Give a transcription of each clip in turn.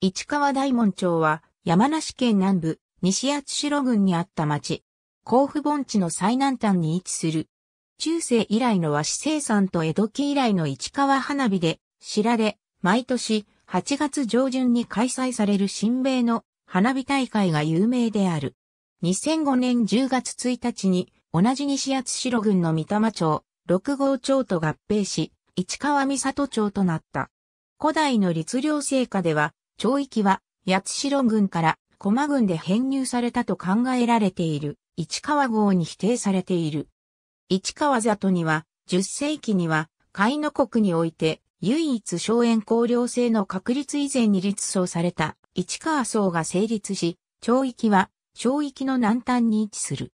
市川大門町は山梨県南部西八代郡にあった町。甲府盆地の最南端に位置する。中世以来の和紙生産と江戸期以来の市川花火で知られ、毎年8月上旬に開催される新米の花火大会が有名である。2005年10月1日に同じ西八代郡の三玉町、六号町と合併し、市川三里町となった。古代の律令聖火では、長域は、八代軍から駒軍で編入されたと考えられている、市川郷に否定されている。市川里には、10世紀には、海の国において、唯一荘園公領制の確立以前に立層された、市川層が成立し、長域は、省域の南端に位置する。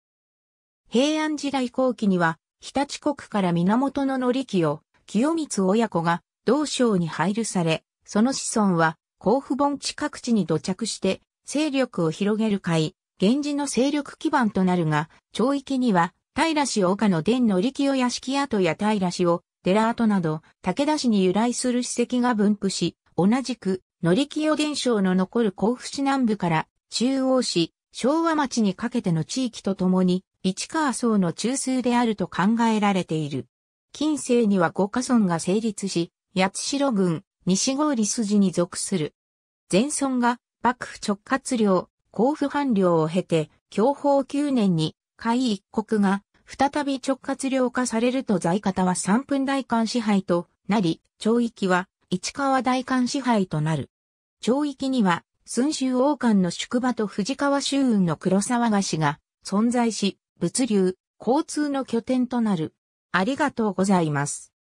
平安時代後期には、日立国から源の則を、清光親子が、同省に配慮され、その子孫は、甲府盆地各地に土着して、勢力を広げる会、源氏の勢力基盤となるが、町域には、平氏岡の伝の力を屋敷跡や平氏を、寺跡など、武田氏に由来する史跡が分布し、同じく、乗りを伝承の残る甲府市南部から中央市、昭和町にかけての地域とともに、市川層の中枢であると考えられている。近世には五家村が成立し、八代郡、西郡筋に属する。前村が幕府直轄領、甲府藩領を経て、享保9年に、下位一国が、再び直轄領化されると在方は三分大官支配となり、町域は市川大官支配となる。町域には、寸州王官の宿場と藤川州運の黒沢菓子が存在し、物流、交通の拠点となる。ありがとうございます。